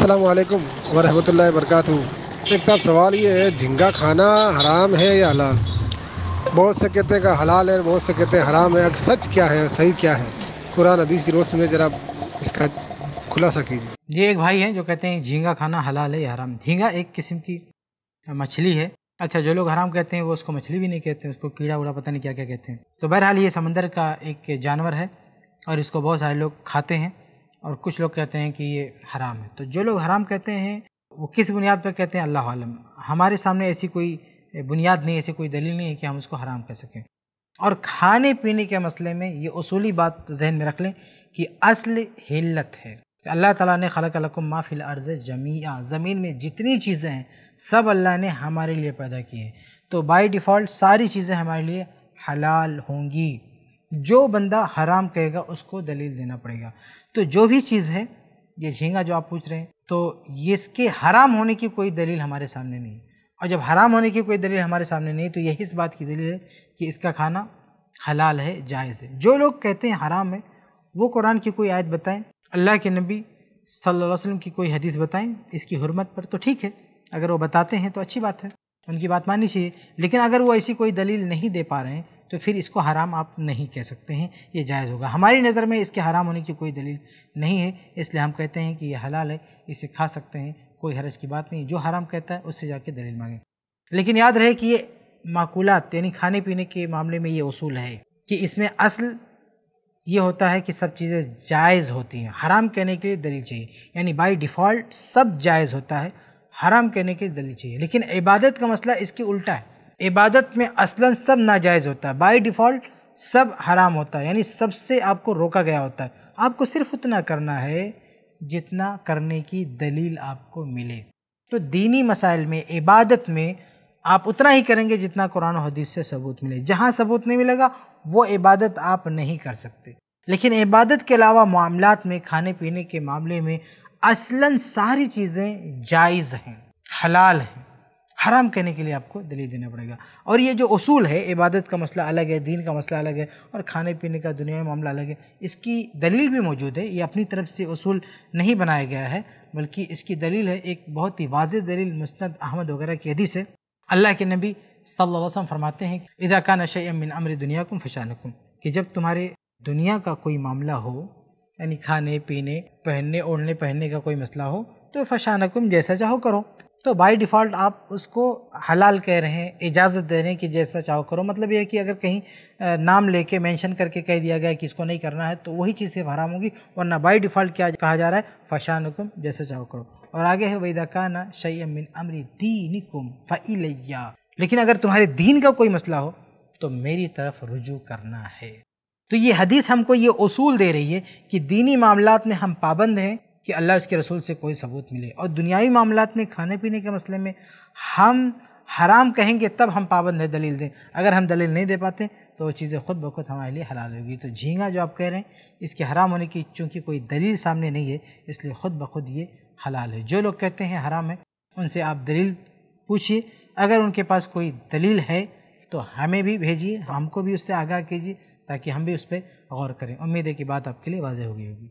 असलकम वरहमल वर्क शेख साहब सवाल ये है झींगा खाना हराम है या हलाल बहुत से कहते हैं का हलाल है बहुत से कहते हैं हराम है सच क्या है सही क्या है कुरान हदीस की रोश में ज़रा इसका खुलासा कीजिए ये एक भाई हैं जो कहते हैं झींगा खाना हलाल है या हराम झींगा एक किस्म की मछली है अच्छा जो लोग हराम कहते हैं वो उसको मछली भी नहीं कहते हैं उसको कीड़ा उड़ा पता नहीं क्या क्या कहते हैं तो बहरहाल ये समंदर का एक जानवर है और इसको बहुत सारे लोग खाते हैं और कुछ लोग कहते हैं कि ये हराम है तो जो लोग हराम कहते हैं वो किस बुनियाद पर कहते हैं अल्लाह आलम हमारे सामने ऐसी कोई बुनियाद नहीं ऐसी कोई दलील नहीं है कि हम उसको हराम कह सकें और खाने पीने के मसले में ये असूली बात जहन में रख लें कि असल हिलत है कि अल्लाह ताला ने खलक अलकुम माफिल अर्ज़ जमी ज़मीन में जितनी चीज़ें हैं सब अल्लाह ने हमारे लिए पैदा की हैं तो बाय डिफ़ॉल्ट सारी चीज़ें हमारे लिए हलाल होंगी जो बंदा हराम कहेगा उसको दलील देना पड़ेगा तो जो भी चीज़ है ये झींगा जो आप पूछ रहे हैं तो इसके हराम होने की कोई दलील हमारे सामने नहीं और जब हराम होने की कोई दलील हमारे सामने नहीं तो यही इस बात की दलील है कि इसका खाना हलाल है जायज़ है जो लोग कहते हैं हराम है वो कुरान की कोई आयत बताएं अल्लाह के नबी सल्लल्लाहु अलैहि वसल्लम की कोई हदीस बताएं इसकी हरमत पर तो ठीक है अगर वो बताते हैं तो अच्छी बात है उनकी बात माननी चाहिए लेकिन अगर वो ऐसी कोई दलील नहीं दे पा रहे हैं तो फिर इसको हराम आप नहीं कह सकते हैं ये जायज़ होगा हमारी नज़र में इसके हराम होने की कोई दलील नहीं है इसलिए हम कहते हैं कि ये हलाल है इसे खा सकते हैं कोई हरज की बात नहीं जो हराम कहता है उससे जाके दलील मांगें लेकिन याद रहे कि ये माकूलत यानी खाने पीने के मामले में ये असूल है कि इसमें असल ये होता है कि सब चीज़ें जायज़ होती हैं हराम कहने के लिए दलील चाहिए यानी बाय डिफ़ॉल्ट सब जायज़ होता है हराम कहने के लिए दलील चाहिए लेकिन इबादत का मसला इसके उल्टा है इबादत में असलन सब नाजायज़ होता है बाई डिफ़ॉल्ट सब हराम होता है यानी सबसे आपको रोका गया होता है आपको सिर्फ उतना करना है जितना करने की दलील आपको मिले तो दीनी मसाइल में इबादत में आप उतना ही करेंगे जितना कुरान हदीस से सबूत मिले जहाँ सबूत नहीं मिलेगा वो इबादत आप नहीं कर सकते लेकिन इबादत के अलावा मामलात में खाने पीने के मामले में असलन सारी चीज़ें जायज़ हैं हलाल हैं हराम कहने के लिए आपको दलील देना पड़ेगा और ये जो असूल है इबादत का मसला अलग है दीन का मसला अलग है और खाने पीने का दुनिया में मामला अलग है इसकी दलील भी मौजूद है ये अपनी तरफ से असूल नहीं बनाया गया है बल्कि इसकी दलील है एक बहुत ही वाज दलील मुस्त अहमद वगैरह की हदीस है अल्लाह के नबी सल्लल्लाहु फरमाते हैं इदा का नशे अमर दुनिया को फशानकुम कि जब तुम्हारे दुनिया का कोई मामला हो यानी खाने पीने पहनने ओढ़ने पहनने का कोई मसला हो तो फशानकुम जैसा चाहो करो तो बाय डिफ़ॉल्ट आप उसको हलाल कह रहे हैं इजाज़त दे रहे हैं कि जैसा चाहो करो मतलब यह कि अगर कहीं नाम लेके मेंशन करके कह दिया गया कि इसको नहीं करना है तो वही चीज़ से हराम होगी वरना बाय डिफ़ॉल्ट क्या कहा जा रहा है फ़शान हुकुम जैसा चाहो करो और आगे है वैदाकाना शई मिन अमरी दीन कुम फ़ैया लेकिन अगर तुम्हारे दीन का कोई मसला हो तो मेरी तरफ रुजू करना है तो ये हदीस हमको ये असूल दे रही है कि दीनी मामला में हम पाबंद हैं कि अल्लाह उसके रसूल से कोई सबूत मिले और दुनियावी मामला में खाने पीने के मसले में हम हराम कहेंगे तब हम पाबंद है दलील दें अगर हम दलील नहीं दे पाते तो वो चीज़ें खुद ब खुद हमारे लिए हलाल होगी तो झींगा जो आप कह रहे हैं इसके हराम होने की चूँकि कोई दलील सामने नहीं है इसलिए खुद ब खुद ये हलाल है जो लोग कहते हैं हराम है उनसे आप दलील पूछिए अगर उनके पास कोई दलील है तो हमें भी भेजिए हमको भी उससे आगाह कीजिए ताकि हम भी उस पर गौर करें उम्मीद है कि बात आपके लिए वाजह होगी होगी